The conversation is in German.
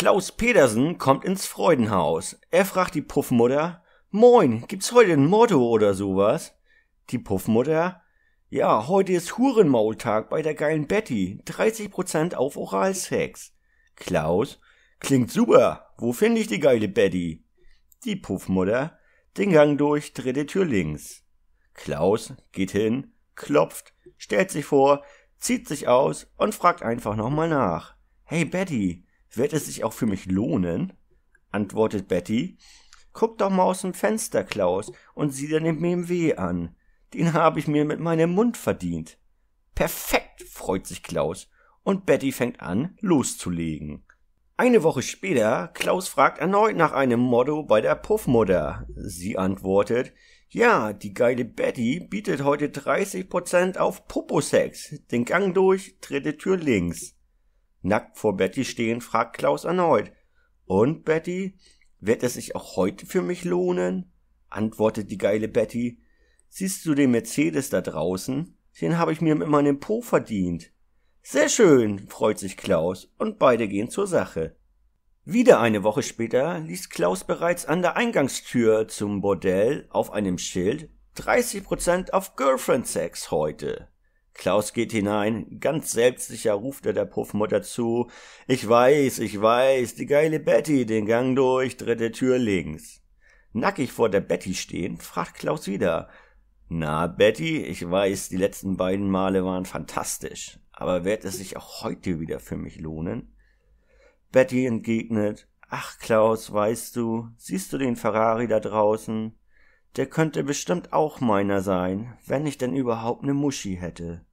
Klaus Pedersen kommt ins Freudenhaus. Er fragt die Puffmutter, Moin, gibt's heute ein Motto oder sowas? Die Puffmutter, ja, heute ist Hurenmaultag bei der geilen Betty. 30% auf Oralsex. Klaus, klingt super. Wo finde ich die geile Betty? Die Puffmutter, den Gang durch, dritte Tür links. Klaus geht hin, klopft, stellt sich vor, zieht sich aus und fragt einfach nochmal nach. Hey Betty, wird es sich auch für mich lohnen? antwortet Betty. Guck doch mal aus dem Fenster, Klaus, und sieh dir den BMW an. Den habe ich mir mit meinem Mund verdient. Perfekt, freut sich Klaus, und Betty fängt an, loszulegen. Eine Woche später, Klaus fragt erneut nach einem Motto bei der Puffmutter. Sie antwortet, ja, die geile Betty bietet heute 30% auf Poposex. Den Gang durch, dritte Tür links. Nackt vor Betty stehend fragt Klaus erneut. Und Betty, wird es sich auch heute für mich lohnen? antwortet die geile Betty. Siehst du den Mercedes da draußen? Den habe ich mir mit meinem Po verdient. Sehr schön, freut sich Klaus, und beide gehen zur Sache. Wieder eine Woche später liest Klaus bereits an der Eingangstür zum Bordell auf einem Schild 30% auf Girlfriend Sex heute. Klaus geht hinein, ganz selbstsicher ruft er der Puffmutter zu, ich weiß, ich weiß, die geile Betty, den Gang durch, dritte Tür links. Nackig vor der Betty stehend, fragt Klaus wieder, na, Betty, ich weiß, die letzten beiden Male waren fantastisch, aber wird es sich auch heute wieder für mich lohnen? Betty entgegnet, ach Klaus, weißt du, siehst du den Ferrari da draußen? Der könnte bestimmt auch meiner sein, wenn ich denn überhaupt ne Muschi hätte.